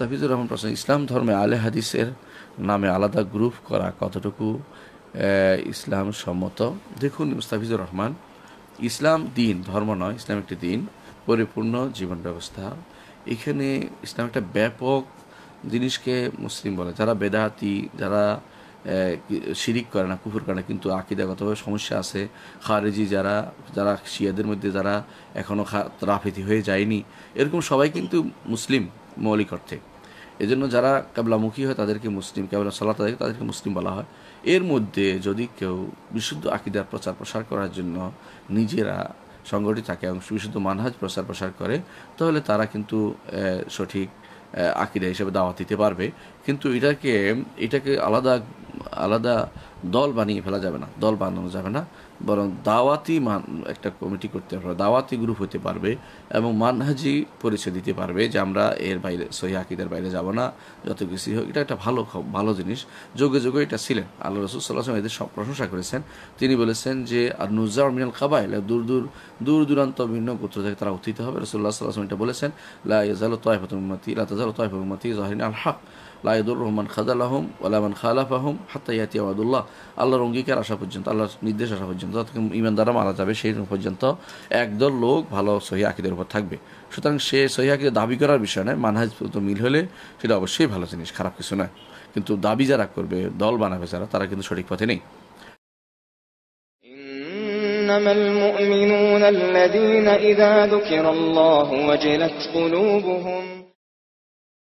তাফিজুর রহমান প্রশ্ন ইসলাম ধর্মে আলে হাদিসের নামে আলাদা গ্রুপ করা কতটুকু ইসলাম সম্মত দেখুন মুস্তাফিজুর রহমান ইসলাম দিন ধর্ম নয় ইসলাম একটি দিন পরিপূর্ণ জীবন ব্যবস্থা এখানে ইসলাম একটা ব্যাপক জিনিসকে মুসলিম বলে যারা বেদাতি যারা শিরিক করে না কুফুর করে না কিন্তু আকিদাগতভাবে সমস্যা আছে খারেজি যারা যারা শিয়াদের মধ্যে যারা এখনও রাফিতি হয়ে যায়নি এরকম সবাই কিন্তু মুসলিম মৌলিক অর্থে এজন্য যারা কেবলামুখী হয় তাদেরকে মুসলিম কেবলা সলাত আদায় তাদেরকে মুসলিম বলা হয় এর মধ্যে যদি কেউ বিশুদ্ধ আকিদার প্রচার প্রসার করার জন্য নিজেরা সংগঠিত থাকে এবং বিশুদ্ধ মানহাজ প্রচার প্রসার করে তাহলে তারা কিন্তু সঠিক আকিদা হিসেবে দাওয়াত দিতে পারবে কিন্তু এটাকে এটাকে আলাদা আলাদা দল বানিয়ে ফেলা যাবে না দল বানানো যাবে না বরং দাওয়াতি মান একটা কমিটি করতে পারবে দাওয়াতি গ্রুপ হতে পারবে এবং মানহাজি পরিচয় দিতে পারবে যে আমরা এর বাইরে সহি আকিদের বাইরে যাব না যত কিছু হোক এটা একটা ভালো ভালো জিনিস যোগে যোগে এটা ছিলেন আল্লাহ রসুল সাল্লাহ এদের সব প্রশংসা করেছেন তিনি বলেছেন যে আর নুজার মিনাল খাবাই দূর দূর দূর দূরান্ত ভিন্ন গোত্র থেকে তারা উত্থিত হবে রসুল্লাহ সাল্লাহ এটা বলেছেন লাইজাল ইয়াজাল লাল লা জাহরিন আল হক লাইদুর রহমান খাজাল আহম ওলামান খালাফ আহম হাতিয়া আদুল্লাহ আল্লাহর অঙ্গীকার আসা পর্যন্ত আল্লাহর নির্দেশ আসা পর্যন্ত ততক্ষণ ইমানদারা মারা যাবে সেই পর্যন্ত একদল লোক ভালো সহি আকিদের উপর থাকবে সুতরাং সে সহি আকিদে দাবি করার বিষয় নয় মানহাজ মিল হলে সেটা অবশ্যই ভালো জিনিস খারাপ কিছু নয় কিন্তু দাবি যারা করবে দল বানাবে যারা তারা কিন্তু সঠিক পথে নেই إنما المؤمنون الذين إذا ذكر الله وجلت قلوبهم